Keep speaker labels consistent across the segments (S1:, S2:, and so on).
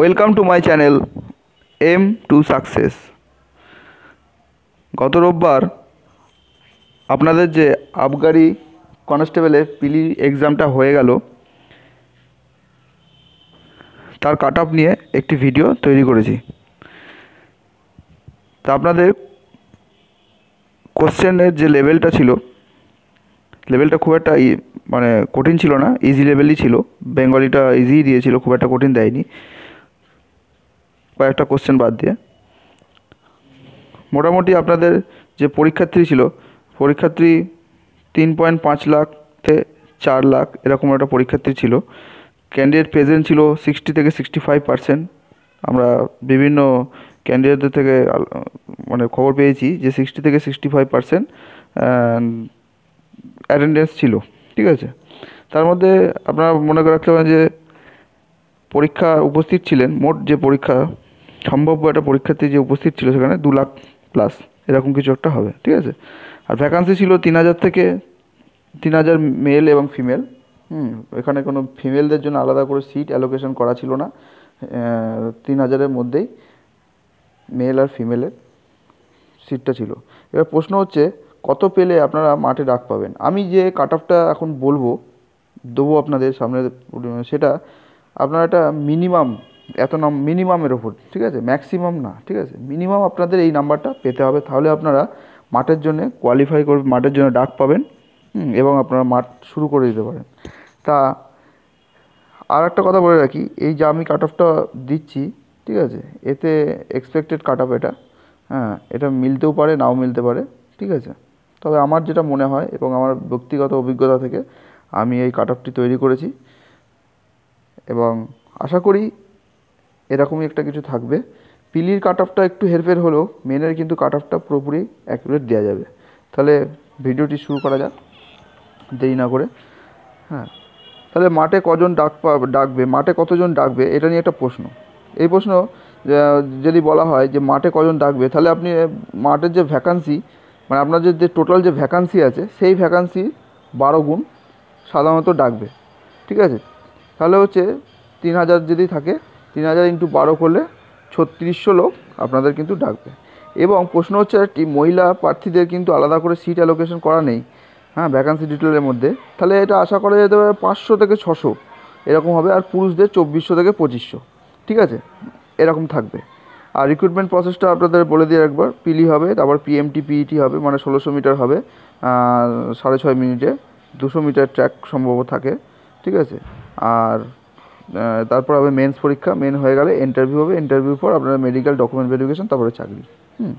S1: welcome to my channel aim to success গত রোববার আপনাদের যে আবগারি কনস্টেবলের পিলি এক্সামটা হয়ে গেল তার কাট নিয়ে একটি ভিডিও তৈরি করেছি তা আপনাদের কোশ্চেনের যে লেভেলটা ছিল লেভেলটা খুব একটা মানে কঠিন ছিল না ইজি লেভেলই ছিল বেঙ্গলিটা ইজিই দিয়েছিল খুব একটা কঠিন দেয়নি কয়েকটা কোশ্চেন বাদ দিয়ে মোটামুটি আপনাদের যে পরীক্ষার্থী ছিল পরীক্ষার্থী তিন পয়েন্ট পাঁচ লাখ থেকে চার লাখ এরকম একটা পরীক্ষার্থী ছিল ক্যান্ডিডেট প্রেজেন্ট ছিল সিক্সটি থেকে সিক্সটি ফাইভ পার্সেন্ট আমরা বিভিন্ন ক্যান্ডিডেটদের থেকে মানে খবর পেয়েছি যে সিক্সটি থেকে সিক্সটি ফাইভ পার্সেন্ট অ্যাটেন্ডেন্স ছিল ঠিক আছে তার মধ্যে আপনারা মনে করে রাখতে পারেন যে পরীক্ষা উপস্থিত ছিলেন মোট যে পরীক্ষা সম্ভাব্য একটা পরীক্ষার্থী যে উপস্থিত ছিল সেখানে দু লাখ প্লাস এরকম কিছু একটা হবে ঠিক আছে আর ভ্যাকান্সি ছিল তিন হাজার থেকে তিন হাজার মেল এবং ফিমেল হুম এখানে কোনো ফিমেলদের জন্য আলাদা করে সিট অ্যালোকেশন করা ছিল না তিন হাজারের মধ্যেই মেল আর ফিমেলের সিটটা ছিল এবার প্রশ্ন হচ্ছে কত পেলে আপনারা মাঠে ডাক পাবেন আমি যে কাট অফটা এখন বলবো দেবো আপনাদের সামনে সেটা আপনারা একটা মিনিমাম এত নাম মিনিমামের ওপর ঠিক আছে ম্যাক্সিমাম না ঠিক আছে মিনিমাম আপনাদের এই নাম্বারটা পেতে হবে তাহলে আপনারা মাঠের জন্য কোয়ালিফাই করবে মাঠের জন্য ডাক পাবেন এবং আপনারা মাঠ শুরু করে দিতে পারেন তা আর একটা কথা বলে রাখি এই যে আমি কাট অফটা দিচ্ছি ঠিক আছে এতে এক্সপেক্টেড কাট অফ এটা হ্যাঁ এটা মিলতেও পারে নাও মিলতে পারে ঠিক আছে তবে আমার যেটা মনে হয় এবং আমার ব্যক্তিগত অভিজ্ঞতা থেকে আমি এই কাট অফটি তৈরি করেছি এবং আশা করি এরকমই একটা কিছু থাকবে পিলির কাট অফটা একটু হেরফের হলেও মেনের কিন্তু কাট অফটা পুরোপুরি অ্যাকুরেট দেওয়া যাবে তাহলে ভিডিওটি শুরু করা যাক দেরি না করে হ্যাঁ তাহলে মাঠে কজন ডাক ডাকবে মাঠে কতজন ডাকবে এটা নিয়ে একটা প্রশ্ন এই প্রশ্ন যদি বলা হয় যে মাঠে কজন ডাকবে তাহলে আপনি মাঠের যে ভ্যাকান্সি মানে আপনার যে টোটাল যে ভ্যাকান্সি আছে সেই ভ্যাকান্সি বারো গুণ সাধারণত ডাকবে ঠিক আছে তাহলে হচ্ছে তিন হাজার যদি থাকে তিন হাজার ইন্টু বারো করলে ছত্রিশশো লোক আপনাদের কিন্তু ডাকবে এবং প্রশ্ন হচ্ছে একটি মহিলা প্রার্থীদের কিন্তু আলাদা করে সিট অ্যালোকেশন করা নেই হ্যাঁ ভ্যাকান্সি ডিটেলের মধ্যে তাহলে এটা আশা করা যেতে পারে পাঁচশো থেকে ছশো এরকম হবে আর পুরুষদের চব্বিশশো থেকে পঁচিশশো ঠিক আছে এরকম থাকবে আর রিক্রুটমেন্ট প্রসেসটা আপনাদের বলে দিয়ে একবার পিলি হবে তারপর পিএমটি পিইটি e হবে মানে ষোলোশো মিটার হবে সাড়ে ছয় মিনিটে দুশো মিটার ট্র্যাক সম্ভব থাকে ঠিক আছে আর তারপর হবে মেন্স পরীক্ষা মেন হয়ে গেলে ইন্টারভিউ হবে ইন্টারভিউ পর আপনারা মেডিকেল ডকুমেন্ট ভেরিফিকেশন তারপরে চাকরি হুম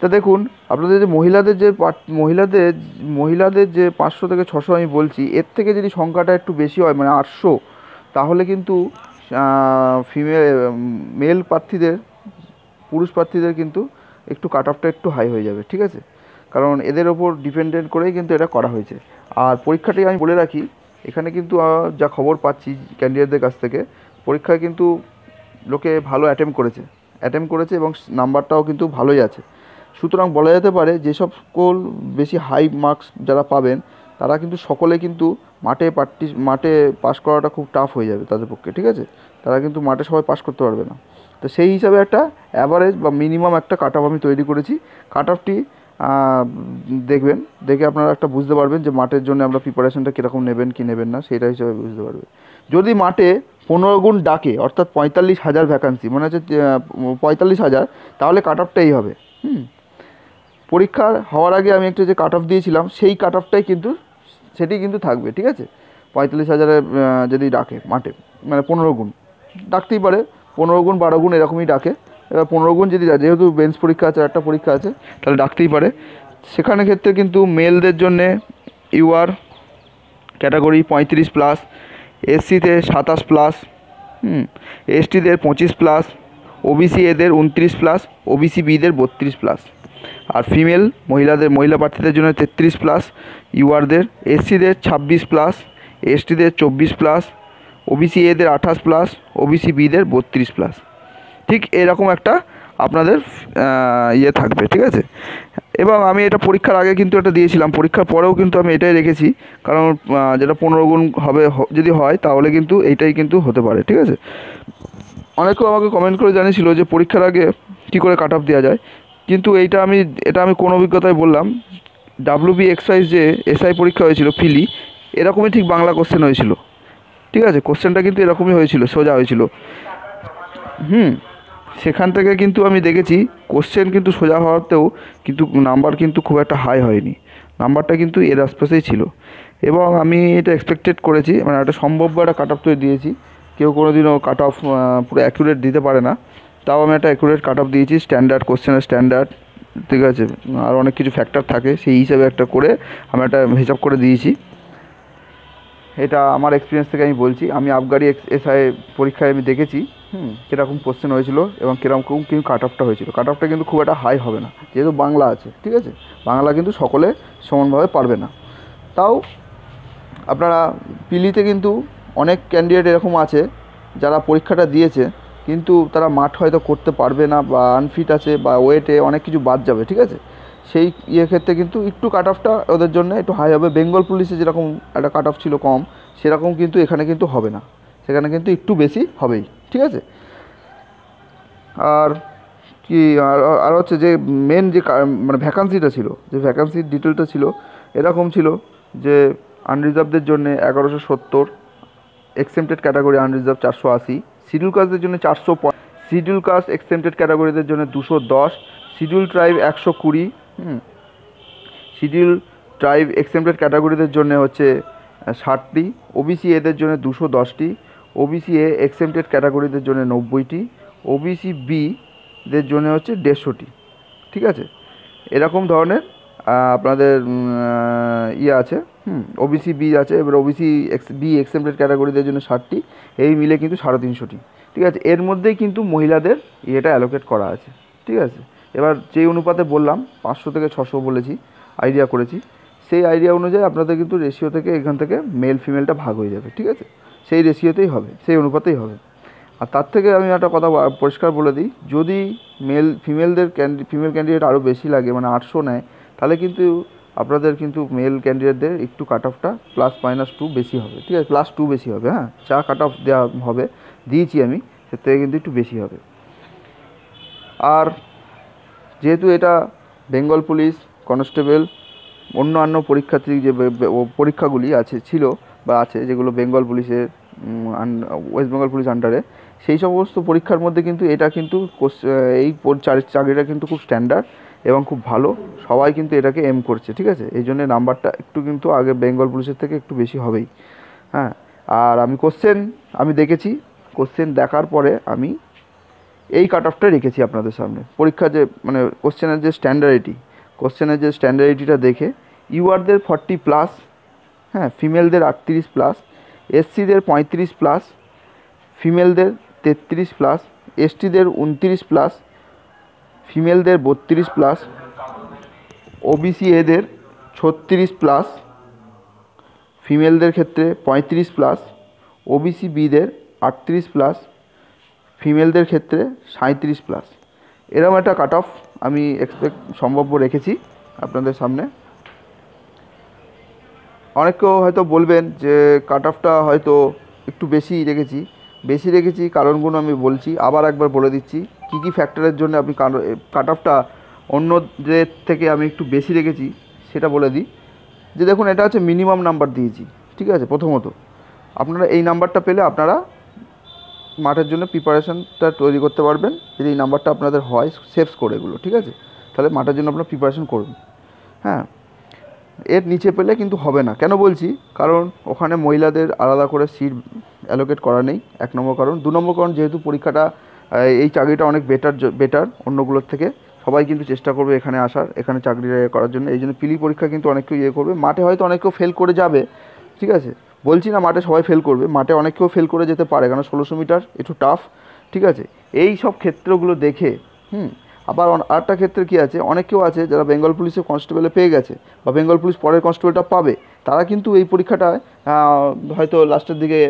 S1: তা দেখুন আপনাদের যে মহিলাদের যে পার্ট মহিলাদের মহিলাদের যে পাঁচশো থেকে ছশো আমি বলছি এর থেকে যদি সংখ্যাটা একটু বেশি হয় মানে আটশো তাহলে কিন্তু ফিমেল মেল প্রার্থীদের পুরুষ প্রার্থীদের কিন্তু একটু কাট অফটা একটু হাই হয়ে যাবে ঠিক আছে কারণ এদের ওপর ডিপেন্ডেন্ট করেই কিন্তু এটা করা হয়েছে আর পরীক্ষাটি আমি বলে রাখি এখানে কিন্তু যা খবর পাচ্ছি ক্যান্ডিডেটদের কাছ থেকে পরীক্ষায় কিন্তু লোকে ভালো অ্যাটেম্প করেছে অ্যাটেম্প করেছে এবং নাম্বারটাও কিন্তু ভালোই আছে সুতরাং বলা যেতে পারে যেসব স্কুল বেশি হাই মার্কস যারা পাবেন তারা কিন্তু সকলে কিন্তু মাঠে পার্টি মাঠে পাশ করাটা খুব টাফ হয়ে যাবে তাদের পক্ষে ঠিক আছে তারা কিন্তু মাঠে সবাই পাশ করতে পারবে না তো সেই হিসাবে একটা অ্যাভারেজ বা মিনিমাম একটা কাট আমি তৈরি করেছি কাট অফটি দেখবেন দেখে আপনারা একটা বুঝতে পারবেন যে মাঠের জন্য আমরা প্রিপারেশনটা কীরকম নেবেন কি নেবেন না সেটা হিসেবে বুঝতে পারবেন যদি মাঠে পনেরো গুণ ডাকে অর্থাৎ পঁয়তাল্লিশ হাজার ভ্যাকান্সি মানে হচ্ছে পঁয়তাল্লিশ হাজার তাহলে কাট অফটাই হবে হুম পরীক্ষার হওয়ার আগে আমি একটু যে কাট অফ দিয়েছিলাম সেই কাট অফটাই কিন্তু সেটি কিন্তু থাকবে ঠিক আছে পঁয়তাল্লিশ হাজারে যদি ডাকে মাঠে মানে পনেরো গুণ ডাকতেই পারে পনেরো গুণ বারো গুণ এরকমই ডাকে এবার পনেরো গুণ যদি যায় যেহেতু বেঞ্চ পরীক্ষা আছে একটা পরীক্ষা আছে তাহলে ডাকতেই পারে সেখানে ক্ষেত্রে কিন্তু মেলদের জন্যে ইউআর ক্যাটাগরি পঁয়ত্রিশ প্লাস এসসিতে সাতাশ প্লাস হুম এসটিদের পঁচিশ প্লাস ওবিসি এদের উনত্রিশ প্লাস ওবিসি বিদের বত্রিশ প্লাস আর ফিমেল মহিলাদের মহিলা প্রার্থীদের জন্য তেত্রিশ প্লাস ইউআরদের এসসিদের ছাব্বিশ প্লাস এসটিদের চব্বিশ প্লাস ওবিসি এদের আঠাশ প্লাস ওবিসি বিদের বত্রিশ প্লাস ঠিক এরকম একটা আপনাদের ইয়ে থাকবে ঠিক আছে এবং আমি এটা পরীক্ষার আগে কিন্তু এটা দিয়েছিলাম পরীক্ষার পরেও কিন্তু আমি এটাই রেখেছি কারণ যেটা পনেরো গুণ হবে যদি হয় তাহলে কিন্তু এইটাই কিন্তু হতে পারে ঠিক আছে অনেকেও আমাকে কমেন্ট করে জানিয়েছিল যে পরীক্ষার আগে কী করে কাট অফ দেওয়া যায় কিন্তু এইটা আমি এটা আমি কোন অভিজ্ঞতায় বললাম বি এক্সাইজ যে এসআই পরীক্ষা হয়েছিল ফিলি এরকমই ঠিক বাংলা কোশ্চেন হয়েছিল ঠিক আছে কোশ্চেনটা কিন্তু এরকমই হয়েছিল সোজা হয়েছিল হুম সেখান থেকে কিন্তু আমি দেখেছি কোশ্চেন কিন্তু সোজা হওয়াতেও কিন্তু নাম্বার কিন্তু খুব একটা হাই হয়নি নাম্বারটা কিন্তু এর আশপাশেই ছিল এবং আমি এটা এক্সপেক্টেড করেছি মানে একটা সম্ভাব্য একটা কাট অফ তৈরি দিয়েছি কেউ কোনো দিনও কাট অফ পুরো অ্যাকুরেট দিতে পারে না তাও আমি একটা অ্যাকুরেট কাট অফ দিয়েছি স্ট্যান্ডার্ড কোশ্চেনের স্ট্যান্ডার্ড ঠিক আছে আর অনেক কিছু ফ্যাক্টর থাকে সেই হিসাবে একটা করে আমি একটা হিসাব করে দিয়েছি এটা আমার এক্সপিরিয়েন্স থেকে আমি বলছি আমি আবগারি আই পরীক্ষায় আমি দেখেছি হুম কীরকম কোশ্চেন হয়েছিল এবং কীরকম কিন্তু কাট অফটা হয়েছিল কাট অফটা কিন্তু খুব একটা হাই হবে না যেহেতু বাংলা আছে ঠিক আছে বাংলা কিন্তু সকলে সমানভাবে পারবে না তাও আপনারা পিলিতে কিন্তু অনেক ক্যান্ডিডেট এরকম আছে যারা পরীক্ষাটা দিয়েছে কিন্তু তারা মাঠ হয়তো করতে পারবে না বা আনফিট আছে বা ওয়েটে অনেক কিছু বাদ যাবে ঠিক আছে সেই ইয়ে ক্ষেত্রে কিন্তু একটু কাট অফটা ওদের জন্য একটু হাই হবে বেঙ্গল পুলিশে যেরকম একটা কাট অফ ছিল কম সেরকম কিন্তু এখানে কিন্তু হবে না সেখানে কিন্তু একটু বেশি হবেই ঠিক আছে আর কি আর হচ্ছে যে মেন যে মানে ভ্যাকান্সিটা ছিল যে ভ্যাকান্সির ডিটেলটা ছিল এরকম ছিল যে আনরিজার্ভদের জন্য এগারোশো সত্তর এক্সেমটেড ক্যাটাগরি আনরিজার্ভ চারশো আশি শিডিউল কাস্টদের জন্য চারশো শিডিউল কাস্ট এক্সেমটেড ক্যাটাগরিদের জন্য দুশো দশ শিডিউল ট্রাইব একশো কুড়ি শিডিউল ট্রাইব এক্সেমপ্লেড ক্যাটাগরিদের জন্য হচ্ছে ষাটটি ওবিসি এদের জন্য দুশো দশটি ওবিসি এ এক্সেমটেড ক্যাটাগরিদের জন্য নব্বইটি ওবিসি বিদের জন্য হচ্ছে দেড়শোটি ঠিক আছে এরকম ধরনের আপনাদের ইয়ে আছে হুম ওবিসি বি আছে এবার ওবিসি এক্স বি এক্সেমটেড ক্যাটাগরিদের জন্য ষাটটি এই মিলে কিন্তু সাড়ে তিনশোটি ঠিক আছে এর মধ্যেই কিন্তু মহিলাদের ইয়েটা অ্যালোকেট করা আছে ঠিক আছে এবার যেই অনুপাতে বললাম পাঁচশো থেকে ছশো বলেছি আইডিয়া করেছি সেই আইডিয়া অনুযায়ী আপনাদের কিন্তু রেশিও থেকে এখান থেকে মেল ফিমেলটা ভাগ হয়ে যাবে ঠিক আছে সেই রেশিওতেই হবে সেই অনুপাতেই হবে আর তার থেকে আমি একটা কথা পরিষ্কার বলে দিই যদি মেল ফিমেলদের ক্যান্ডি ফিমেল ক্যান্ডিডেট আরও বেশি লাগে মানে আটশো নেয় তাহলে কিন্তু আপনাদের কিন্তু মেল ক্যান্ডিডেটদের একটু কাট অফটা প্লাস মাইনাস টু বেশি হবে ঠিক আছে প্লাস টু বেশি হবে হ্যাঁ যা কাট অফ দেওয়া হবে দিয়েছি আমি সে থেকে কিন্তু একটু বেশি হবে আর যেহেতু এটা বেঙ্গল পুলিশ কনস্টেবল অন্যান্য পরীক্ষার্থী যে পরীক্ষাগুলি আছে ছিল বা আছে যেগুলো বেঙ্গল পুলিশের ওয়েস্ট বেঙ্গল পুলিশ আন্ডারে সেই সমস্ত পরীক্ষার মধ্যে কিন্তু এটা কিন্তু এই চাকরিটা কিন্তু খুব স্ট্যান্ডার্ড এবং খুব ভালো সবাই কিন্তু এটাকে এম করছে ঠিক আছে এই জন্যে নাম্বারটা একটু কিন্তু আগে বেঙ্গল পুলিশের থেকে একটু বেশি হবেই হ্যাঁ আর আমি কোশ্চেন আমি দেখেছি কোশ্চেন দেখার পরে আমি এই কাট অফটা রেখেছি আপনাদের সামনে পরীক্ষা যে মানে কোশ্চেনের যে স্ট্যান্ডার্ডিটি কোশ্চেনের যে স্ট্যান্ডার্ডিটিটা দেখে ইউআরদের ফর্টি প্লাস হ্যাঁ ফিমেলদের আটত্রিশ প্লাস এসসিদের পঁয়ত্রিশ প্লাস ফিমেলদের তেত্রিশ প্লাস এসটিদের উনত্রিশ প্লাস ফিমেলদের বত্রিশ প্লাস ওবিসি এদের ছত্রিশ প্লাস ফিমেলদের ক্ষেত্রে পঁয়ত্রিশ প্লাস ওবিসি বিদের আটত্রিশ প্লাস ফিমেলদের ক্ষেত্রে সাঁত্রিশ প্লাস এরম একটা কাট অফ আমি এক্সপেক্ট সম্ভাব্য রেখেছি আপনাদের সামনে অনেককেও হয়তো বলবেন যে কাট অফটা হয়তো একটু বেশি রেখেছি বেশি রেখেছি কারণগুলো আমি বলছি আবার একবার বলে দিচ্ছি কি কি ফ্যাক্টরের জন্য আপনি কাট অফটা অন্যদের থেকে আমি একটু বেশি রেখেছি সেটা বলে দিই যে দেখুন এটা হচ্ছে মিনিমাম নাম্বার দিয়েছি ঠিক আছে প্রথমত আপনারা এই নাম্বারটা পেলে আপনারা মাঠের জন্য প্রিপারেশানটা তৈরি করতে পারবেন যদি এই নাম্বারটা আপনাদের হয় সেভস করে এগুলো ঠিক আছে তাহলে মাঠের জন্য আপনারা প্রিপারেশান করুন হ্যাঁ এর নিচে পেলে কিন্তু হবে না কেন বলছি কারণ ওখানে মহিলাদের আলাদা করে সিট অ্যালোকেট করা নেই এক নম্বর কারণ দু নম্বর কারণ যেহেতু পরীক্ষাটা এই চাকরিটা অনেক বেটার বেটার অন্যগুলোর থেকে সবাই কিন্তু চেষ্টা করবে এখানে আসার এখানে চাকরি করার জন্য এই জন্য পিলি পরীক্ষা কিন্তু কেউ ইয়ে করবে মাঠে হয়তো কেউ ফেল করে যাবে ঠিক আছে বলছি না মাঠে সবাই ফেল করবে মাঠে অনেকেও ফেল করে যেতে পারে কারণ ষোলোশো মিটার একটু টাফ ঠিক আছে এই সব ক্ষেত্রগুলো দেখে হুম আবার আরেকটা ক্ষেত্রে কী আছে অনেকেও আছে যারা বেঙ্গল পুলিশে কনস্টেবলে পেয়ে গেছে বা বেঙ্গল পুলিশ পরের কনস্টেবলটা পাবে তারা কিন্তু এই পরীক্ষাটা হয়তো লাস্টের দিকে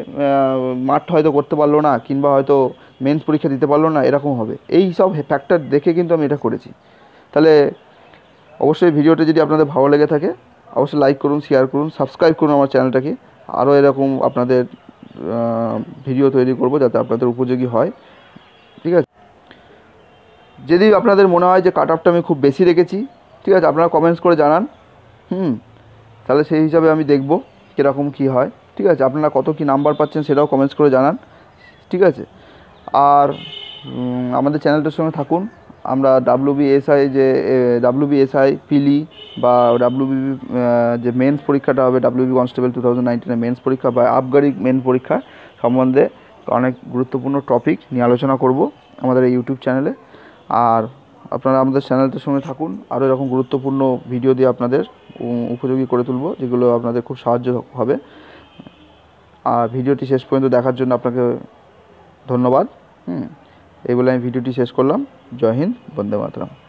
S1: মাঠ হয়তো করতে পারলো না কিংবা হয়তো মেন্স পরীক্ষা দিতে পারলো না এরকম হবে এই সব ফ্যাক্টর দেখে কিন্তু আমি এটা করেছি তাহলে অবশ্যই ভিডিওটা যদি আপনাদের ভালো লেগে থাকে অবশ্যই লাইক করুন শেয়ার করুন সাবস্ক্রাইব করুন আমার চ্যানেলটাকে আরও এরকম আপনাদের ভিডিও তৈরি করব যাতে আপনাদের উপযোগী হয় ঠিক আছে যদি আপনাদের মনে হয় যে কাট আপটা আমি খুব বেশি রেখেছি ঠিক আছে আপনারা কমেন্টস করে জানান হুম তাহলে সেই হিসাবে আমি দেখব কীরকম কি হয় ঠিক আছে আপনারা কত কি নাম্বার পাচ্ছেন সেটাও কমেন্টস করে জানান ঠিক আছে আর আমাদের চ্যানেলটার সঙ্গে থাকুন আমরা ডাব্লুবিএসআই যে ডাব্লুবিএসআই পিলি e বা ডাব্লুবি যে মেন্স পরীক্ষাটা হবে ডাব্লুবি কনস্টেবল টু থাউজেন্ড নাইনটিনের মেন্স পরীক্ষা বা আবগারি মেন পরীক্ষা সম্বন্ধে অনেক গুরুত্বপূর্ণ টপিক নিয়ে আলোচনা করব আমাদের এই ইউটিউব চ্যানেলে আর আপনারা আমাদের চ্যানেলটার সঙ্গে থাকুন আরও এরকম গুরুত্বপূর্ণ ভিডিও দিয়ে আপনাদের উপযোগী করে তুলব যেগুলো আপনাদের খুব সাহায্য হবে আর ভিডিওটি শেষ পর্যন্ত দেখার জন্য আপনাকে ধন্যবাদ হুম এই বলে আমি ভিডিওটি শেষ করলাম জয় হিন্দ বন্দে মাতরম